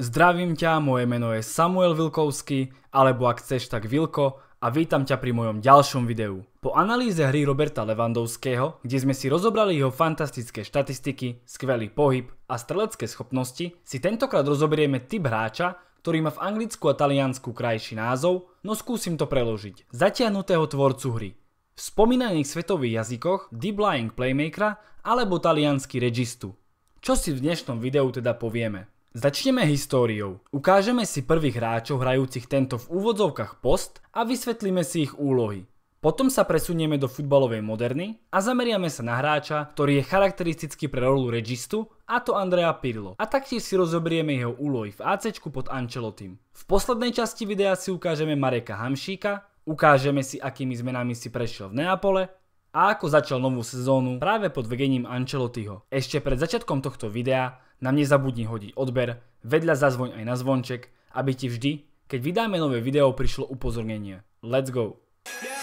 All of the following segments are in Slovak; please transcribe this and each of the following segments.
Zdravím ťa, moje meno je Samuel Vilkovský, alebo ak chceš tak Vilko, a vítam ťa pri mojom ďalšom videu. Po analýze hry Roberta Levandovského, kde sme si rozobrali jeho fantastické štatistiky, skvelý pohyb a strelecké schopnosti, si tentokrát rozoberieme typ hráča, ktorý má v anglicku a taliansku krajší názov, no skúsim to preložiť. Zatiahnutého tvorcu hry. V spomínaných svetových jazykoch Deep Lying Playmakera alebo taliansky registu. Čo si v dnešnom videu teda povieme? Začneme históriou. Ukážeme si prvých hráčov hrajúcich tento v úvodzovkách post a vysvetlíme si ich úlohy. Potom sa presunieme do futbalovej moderny a zameriame sa na hráča, ktorý je charakteristický pre rolu registu, a to Andrea Pirlo. A taktiež si rozobrieme jeho úlohy v AC pod Ancelotim. V poslednej časti videa si ukážeme Mareka Hamšíka, ukážeme si akými zmenami si prešiel v Neapole a ako začal novú sezónu práve pod vedením Ancelottiho. Ešte pred začiatkom tohto videa nám nezabudni hodiť odber, vedľa zazvoň aj na zvonček, aby ti vždy, keď vydáme nové video, prišlo upozornenie. Let's go! Yeah!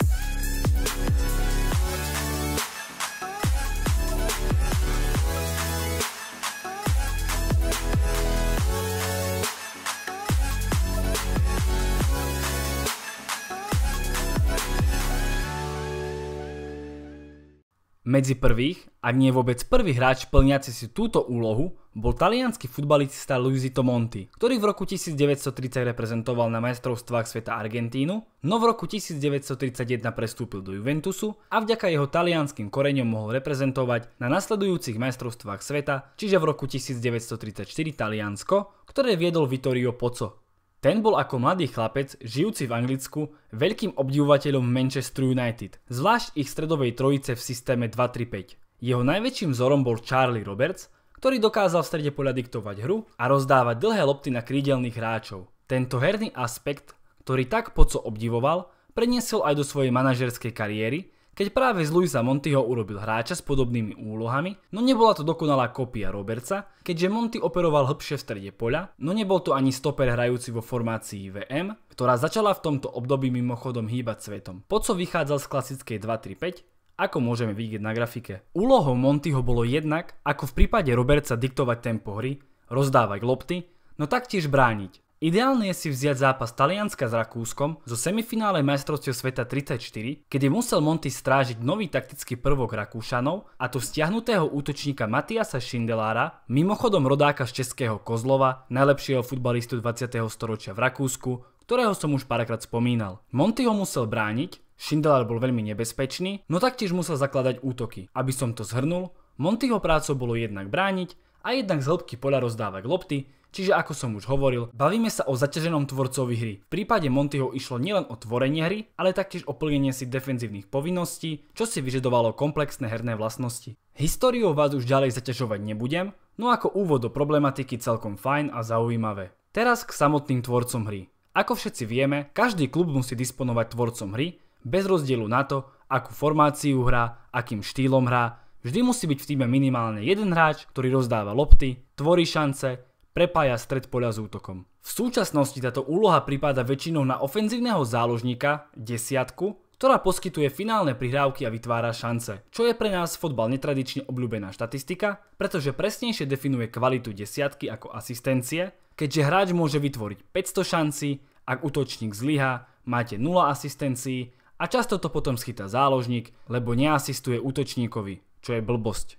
Medzi prvých, ak nie vôbec prvý hráč plniaci si túto úlohu, bol talianský futbalista Luisito Monti, ktorý v roku 1930 reprezentoval na majstrovstvách sveta Argentínu, no v roku 1931 prestúpil do Juventusu a vďaka jeho talianským koreňom mohol reprezentovať na nasledujúcich majstrovstvách sveta, čiže v roku 1934 Taliansko, ktoré viedol Vittorio Pozzo, ten bol ako mladý chlapec, žijúci v Anglicku, veľkým obdivovateľom Manchester United, zvlášť ich stredovej trojice v systéme 2-3-5. Jeho najväčším vzorom bol Charlie Roberts, ktorý dokázal v strede poľa diktovať hru a rozdávať dlhé lopty na krídelných hráčov. Tento herný aspekt, ktorý tak poco obdivoval, preniesol aj do svojej manažerskej kariéry, keď práve z Luisa Montyho urobil hráča s podobnými úlohami, no nebola to dokonalá kopia Roberta, keďže Monty operoval hĺbšie v strede poľa, no nebol to ani stoper hrajúci vo formácii VM, ktorá začala v tomto období mimochodom hýbať svetom. Poco vychádzal z klasickej 2-3-5, ako môžeme vidieť na grafike. Úlohou Montyho bolo jednak, ako v prípade Roberta diktovať tempo hry, rozdávať lopty, no taktiež brániť. Ideálne je si vziať zápas Talianska s Rakúskom zo semifinále majstrovstiev sveta 34, kedy musel Monty strážiť nový taktický prvok Rakúšanov a tu stiahnutého útočníka Matiasa Šindelára, mimochodom rodáka z českého Kozlova, najlepšieho futbalistu 20. storočia v Rakúsku, ktorého som už párkrát spomínal. Monty ho musel brániť, Šindelár bol veľmi nebezpečný, no taktiež musel zakladať útoky. Aby som to zhrnul, Montyho prácou bolo jednak brániť a jednak z hĺbky poľa rozdávať lopty, Čiže ako som už hovoril, bavíme sa o zaťaženom tvorcovi hry. V prípade Montyho išlo nielen o tvorenie hry, ale taktiež o plnenie si defenzívnych povinností, čo si vyžadovalo komplexné herné vlastnosti. Históriou vás už ďalej zaťažovať nebudem, no ako úvod do problematiky celkom fajn a zaujímavé. Teraz k samotným tvorcom hry. Ako všetci vieme, každý klub musí disponovať tvorcom hry, bez rozdielu na to, akú formáciu hrá, akým štýlom hrá, Vždy musí byť v týme minimálne jeden hráč, ktorý rozdáva lopty, tvorí šance, prepája stred poľa s útokom. V súčasnosti táto úloha pripada väčšinou na ofenzívneho záložníka, desiatku, ktorá poskytuje finálne prihrávky a vytvára šance, čo je pre nás fotbal netradične obľúbená štatistika, pretože presnejšie definuje kvalitu desiatky ako asistencie, keďže hráč môže vytvoriť 500 šanci, ak útočník zlyha, máte 0 asistencií a často to potom schytá záložník, lebo neasistuje útočníkovi, čo je blbosť.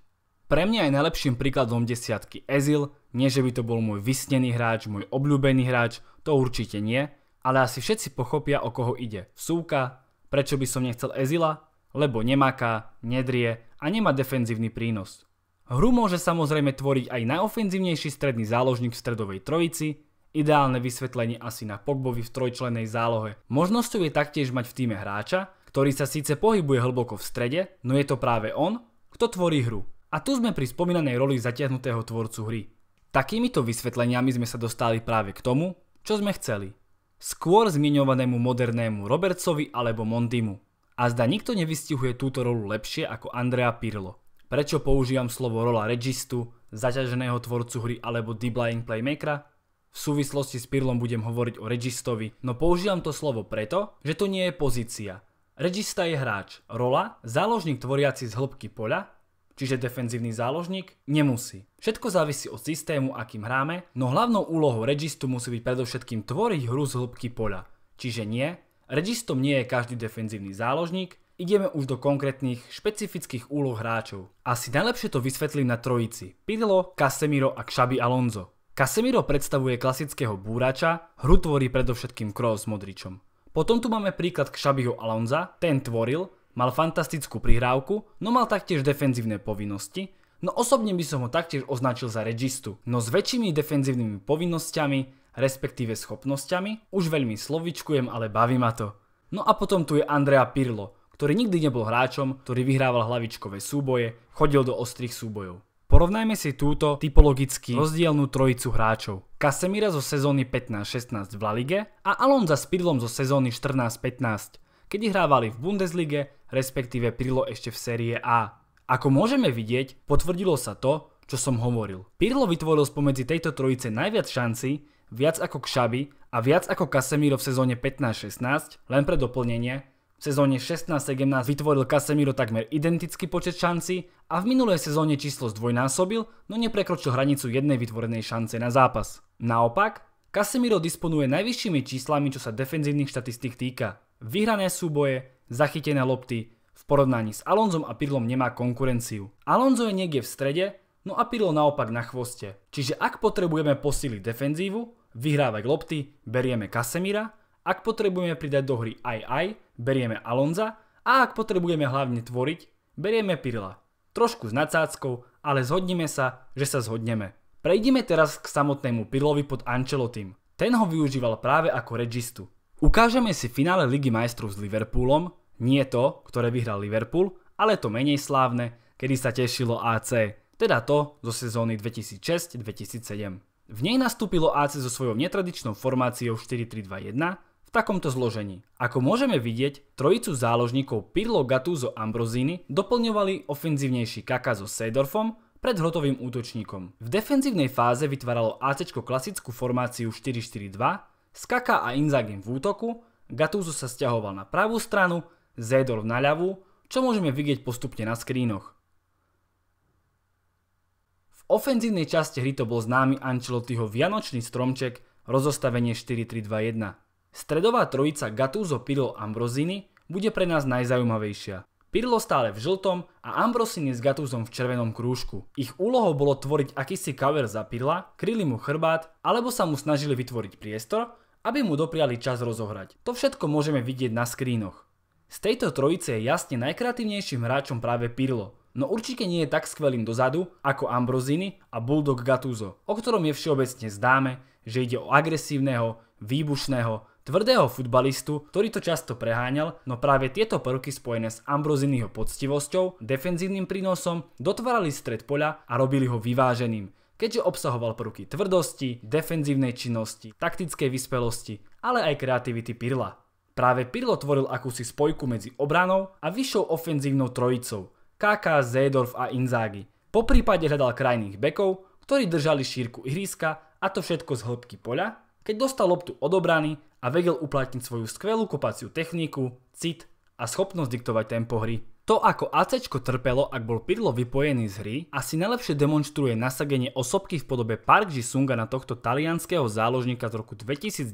Pre mňa je najlepším príkladom desiatky Ezil, nie že by to bol môj vysnený hráč, môj obľúbený hráč, to určite nie, ale asi všetci pochopia, o koho ide. Súka, prečo by som nechcel Ezila, lebo nemaká, nedrie a nemá defenzívny prínos. Hru môže samozrejme tvoriť aj najofenzívnejší stredný záložník v stredovej trojici, ideálne vysvetlenie asi na Pogbovi v trojčlenej zálohe. Možnosťou je taktiež mať v týme hráča, ktorý sa síce pohybuje hlboko v strede, no je to práve on, kto tvorí hru. A tu sme pri spomínanej roli zatiahnutého tvorcu hry. Takýmito vysvetleniami sme sa dostali práve k tomu, čo sme chceli. Skôr zmiňovanému modernému Robertsovi alebo Mondimu. A zda nikto nevystihuje túto rolu lepšie ako Andrea Pirlo. Prečo používam slovo rola registu, zaťaženého tvorcu hry alebo deblying playmakera? V súvislosti s Pirlom budem hovoriť o registovi, no používam to slovo preto, že to nie je pozícia. Regista je hráč, rola, záložník tvoriaci z hĺbky poľa čiže defenzívny záložník, nemusí. Všetko závisí od systému, akým hráme, no hlavnou úlohou registu musí byť predovšetkým tvoriť hru z hĺbky poľa. Čiže nie, registom nie je každý defenzívny záložník, ideme už do konkrétnych špecifických úloh hráčov. Asi najlepšie to vysvetlím na trojici. Pirlo, Casemiro a Xabi Alonso. Casemiro predstavuje klasického búrača, hru tvorí predovšetkým Kroos s Modričom. Potom tu máme príklad Xabiho Alonza, ten tvoril, Mal fantastickú prihrávku, no mal taktiež defenzívne povinnosti, no osobne by som ho taktiež označil za registu, no s väčšími defenzívnymi povinnosťami, respektíve schopnosťami, už veľmi slovičkujem, ale baví ma to. No a potom tu je Andrea Pirlo, ktorý nikdy nebol hráčom, ktorý vyhrával hlavičkové súboje, chodil do ostrých súbojov. Porovnajme si túto typologicky rozdielnú trojicu hráčov. Casemira zo sezóny 15-16 v La Lige a Alonza s Pirlom zo sezóny 14-15 keď hrávali v Bundeslige, respektíve Pirlo ešte v série A. Ako môžeme vidieť, potvrdilo sa to, čo som hovoril. Pirlo vytvoril spomedzi tejto trojice najviac šanci, viac ako Kšaby a viac ako Casemiro v sezóne 15-16, len pre doplnenie, v sezóne 16-17 vytvoril Casemiro takmer identický počet šanci a v minulej sezóne číslo zdvojnásobil, no neprekročil hranicu jednej vytvorenej šance na zápas. Naopak, Casemiro disponuje najvyššími číslami, čo sa defenzívnych štatistík týka. Vyhrané súboje, zachytené lopty, v porovnaní s Alonzom a Pirlom nemá konkurenciu. Alonzo je niekde v strede, no a Pirlo naopak na chvoste. Čiže ak potrebujeme posíliť defenzívu, vyhrávať lopty, berieme Kasemira, ak potrebujeme pridať do hry aj aj, berieme Alonza a ak potrebujeme hlavne tvoriť, berieme Pirla. Trošku s nadsáckou, ale zhodnime sa, že sa zhodneme. Prejdime teraz k samotnému Pirlovi pod Ancelotým. Ten ho využíval práve ako registu. Ukážeme si finále Ligy majstrov s Liverpoolom, nie to, ktoré vyhral Liverpool, ale to menej slávne, kedy sa tešilo AC, teda to zo sezóny 2006-2007. V nej nastúpilo AC so svojou netradičnou formáciou 4-3-2-1 v takomto zložení. Ako môžeme vidieť, trojicu záložníkov Pirlo, Gattuso, Ambrosini doplňovali ofenzívnejší Kaka so Seedorfom pred hotovým útočníkom. V defenzívnej fáze vytváralo AC klasickú formáciu 4-4-2 z a Inzagim v útoku, Gattuso sa stiahoval na pravú stranu, Zedorf na ľavú, čo môžeme vidieť postupne na skrínoch. V ofenzívnej časti hry to bol známy Ancelottiho vianočný stromček rozostavenie 4-3-2-1. Stredová trojica Gattuso, Pirlo, Ambrosini bude pre nás najzaujímavejšia. Pirlo stále v žltom a Ambrosini s Gatúzom v červenom krúžku. Ich úlohou bolo tvoriť akýsi cover za Pirla, kryli mu chrbát, alebo sa mu snažili vytvoriť priestor aby mu dopriali čas rozohrať. To všetko môžeme vidieť na skrínoch. Z tejto trojice je jasne najkreatívnejším hráčom práve Pirlo, no určite nie je tak skvelým dozadu ako Ambrosini a Bulldog Gattuso, o ktorom je všeobecne zdáme, že ide o agresívneho, výbušného, tvrdého futbalistu, ktorý to často preháňal, no práve tieto prvky spojené s Ambrosiniho poctivosťou, defenzívnym prínosom dotvárali stred poľa a robili ho vyváženým, keďže obsahoval prvky tvrdosti, defenzívnej činnosti, taktickej vyspelosti, ale aj kreativity Pirla. Práve Pirlo tvoril akúsi spojku medzi obranou a vyššou ofenzívnou trojicou KK, Zédorf a Inzaghi. Po prípade hľadal krajných bekov, ktorí držali šírku ihriska a to všetko z hĺbky poľa, keď dostal loptu od obrany a vedel uplatniť svoju skvelú kopaciu techniku, cit a schopnosť diktovať tempo hry. To, ako AC trpelo, ak bol Pirlo vypojený z hry, asi najlepšie demonstruje nasadenie osobky v podobe Park Ji-sunga na tohto talianského záložníka z roku 2010,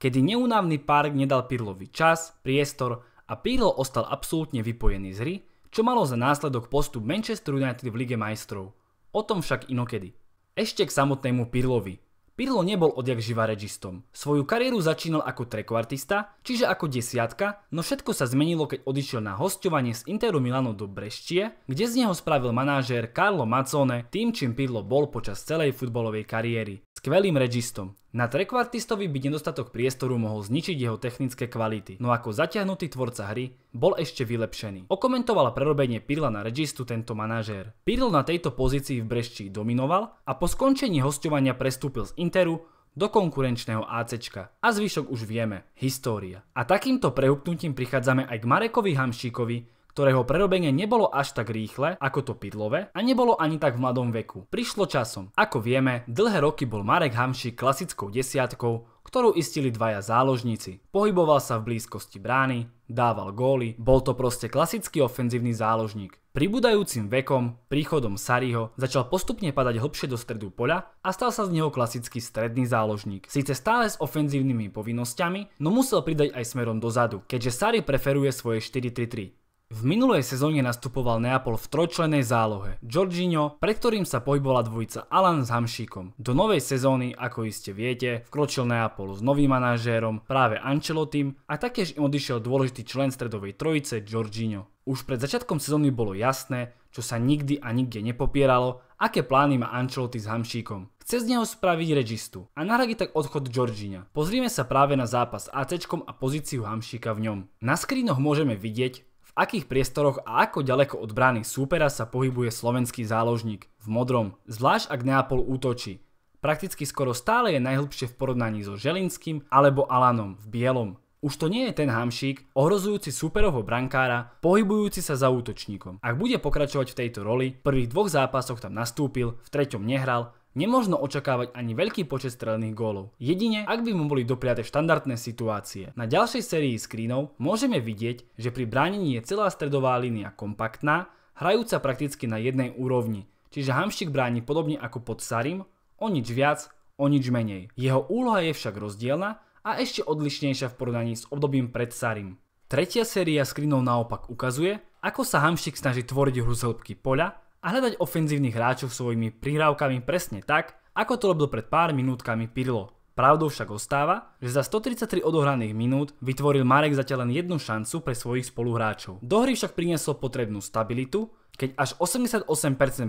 kedy neunávny Park nedal Pirlovi čas, priestor a Pirlo ostal absolútne vypojený z hry, čo malo za následok postup Manchester United v Lige majstrov. O tom však inokedy. Ešte k samotnému Pirlovi. Pirlo nebol odjak živa registom. Svoju kariéru začínal ako trekvartista, čiže ako desiatka, no všetko sa zmenilo, keď odišiel na hostovanie z Interu Milano do Breštie, kde z neho spravil manažér Carlo Mazzone tým, čím Pirlo bol počas celej futbalovej kariéry skvelým registom. Na trekvartistovi by nedostatok priestoru mohol zničiť jeho technické kvality, no ako zaťahnutý tvorca hry bol ešte vylepšený. Okomentovala prerobenie Pirla na registu tento manažér. Pirl na tejto pozícii v Brešči dominoval a po skončení hostovania prestúpil z Interu do konkurenčného ACčka. A zvyšok už vieme, história. A takýmto prehupnutím prichádzame aj k Marekovi Hamšíkovi, ktorého prerobenie nebolo až tak rýchle ako to Pidlové a nebolo ani tak v mladom veku. Prišlo časom. Ako vieme, dlhé roky bol Marek Hamšík klasickou desiatkou, ktorú istili dvaja záložníci. Pohyboval sa v blízkosti brány, dával góly, bol to proste klasický ofenzívny záložník. Pribúdajúcim vekom, príchodom Sariho, začal postupne padať hlbšie do stredu poľa a stal sa z neho klasický stredný záložník. sice stále s ofenzívnymi povinnosťami, no musel pridať aj smerom dozadu, keďže Sari preferuje svoje 4-3-3. V minulej sezóne nastupoval Neapol v trojčlenej zálohe Jorginho, pred ktorým sa pohybovala dvojica Alan s Hamšíkom. Do novej sezóny, ako iste viete, vkročil Neapol s novým manažérom práve Ancelotim a taktiež im odišiel dôležitý člen stredovej trojice Jorginho. Už pred začiatkom sezóny bolo jasné, čo sa nikdy a nikde nepopieralo, aké plány má Ancelotti s Hamšíkom. Chce z neho spraviť režistu a nahradí tak odchod Georgina. Pozrime sa práve na zápas s a pozíciu Hamšíka v ňom. Na skrínoch môžeme vidieť, akých priestoroch a ako ďaleko od brány súpera sa pohybuje slovenský záložník v modrom, zvlášť ak Neapol útočí. Prakticky skoro stále je najhlbšie v porovnaní so Želinským alebo Alanom v bielom. Už to nie je ten hamšík, ohrozujúci superovho brankára, pohybujúci sa za útočníkom. Ak bude pokračovať v tejto roli, v prvých dvoch zápasoch tam nastúpil, v treťom nehral, Nemožno očakávať ani veľký počet strelných gólov, jedine ak by mu boli dopriate štandardné situácie. Na ďalšej sérii screenov môžeme vidieť, že pri bránení je celá stredová línia kompaktná, hrajúca prakticky na jednej úrovni, čiže Hamšik bráni podobne ako pod Sarim, o nič viac, o nič menej. Jeho úloha je však rozdielna a ešte odlišnejšia v porovnaní s obdobím pred Sarim. Tretia séria screenov naopak ukazuje, ako sa Hamšik snaží tvoriť hru z hĺbky poľa a hľadať ofenzívnych hráčov svojimi prihrávkami presne tak, ako to robil pred pár minútkami Pirlo. Pravdou však ostáva, že za 133 odohraných minút vytvoril Marek zatiaľ len jednu šancu pre svojich spoluhráčov. Do hry však priniesol potrebnú stabilitu, keď až 88%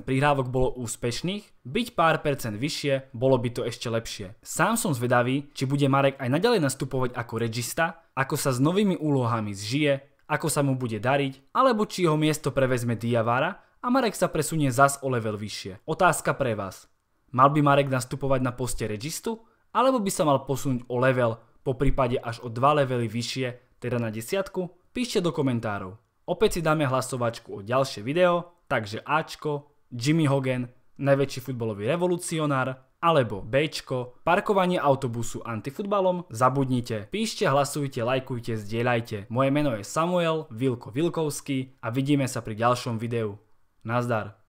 prihrávok bolo úspešných, byť pár percent vyššie, bolo by to ešte lepšie. Sám som zvedavý, či bude Marek aj naďalej nastupovať ako regista, ako sa s novými úlohami zžije, ako sa mu bude dariť, alebo či jeho miesto prevezme Diavara a Marek sa presunie zas o level vyššie. Otázka pre vás. Mal by Marek nastupovať na poste registu, alebo by sa mal posunúť o level, po prípade až o dva levely vyššie, teda na desiatku? Píšte do komentárov. Opäť si dáme hlasovačku o ďalšie video, takže Ačko, Jimmy Hogan, najväčší futbalový revolucionár, alebo Bčko, parkovanie autobusu antifutbalom, zabudnite. Píšte, hlasujte, lajkujte, zdieľajte. Moje meno je Samuel Vilko Vilkovský a vidíme sa pri ďalšom videu. Nazdar.